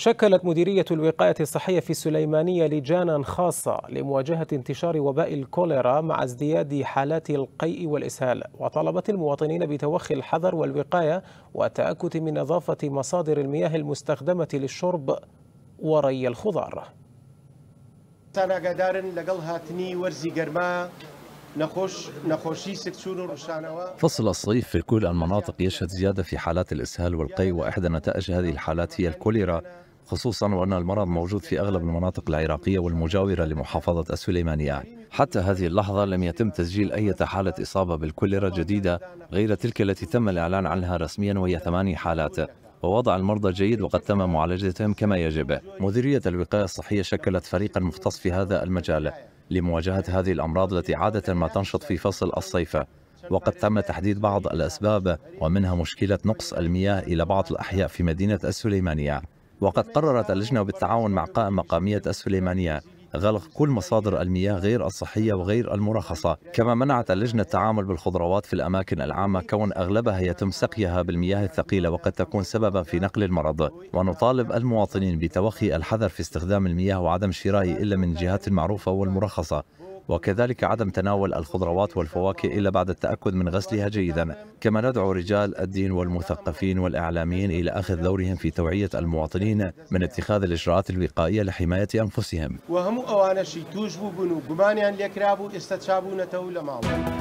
شكلت مديرية الوقاية الصحية في السليمانية لجانا خاصة لمواجهة انتشار وباء الكوليرا مع ازدياد حالات القيء والإسهال وطالبت المواطنين بتوخي الحذر والوقاية والتأكد من نظافة مصادر المياه المستخدمة للشرب وري الخضار فصل الصيف في كل المناطق يشهد زيادة في حالات الإسهال والقي وإحدى نتائج هذه الحالات هي الكوليرا خصوصا وأن المرض موجود في أغلب المناطق العراقية والمجاورة لمحافظة السليمانية حتى هذه اللحظة لم يتم تسجيل أي حالة إصابة بالكوليرا جديدة غير تلك التي تم الإعلان عنها رسميا وهي ثماني حالات ووضع المرضى جيد وقد تم معالجتهم كما يجب مديرية الوقاية الصحية شكلت فريقا مختص في هذا المجال لمواجهة هذه الأمراض التي عادة ما تنشط في فصل الصيف وقد تم تحديد بعض الأسباب ومنها مشكلة نقص المياه إلى بعض الأحياء في مدينة السليمانية وقد قررت اللجنة بالتعاون مع قائمة مقامية السليمانية غلق كل مصادر المياه غير الصحية وغير المرخصة كما منعت اللجنة التعامل بالخضروات في الأماكن العامة كون أغلبها يتم سقيها بالمياه الثقيلة وقد تكون سببا في نقل المرض ونطالب المواطنين بتوخي الحذر في استخدام المياه وعدم شرائه إلا من الجهات المعروفة والمرخصة وكذلك عدم تناول الخضروات والفواكه إلا بعد التأكد من غسلها جيدا كما ندعو رجال الدين والمثقفين والإعلاميين إلى أخذ دورهم في توعية المواطنين من اتخاذ الإجراءات الوقائية لحماية أنفسهم وهم أوانا شي توجبوا بنو قمانيان لكرابوا استتشابوا نتولى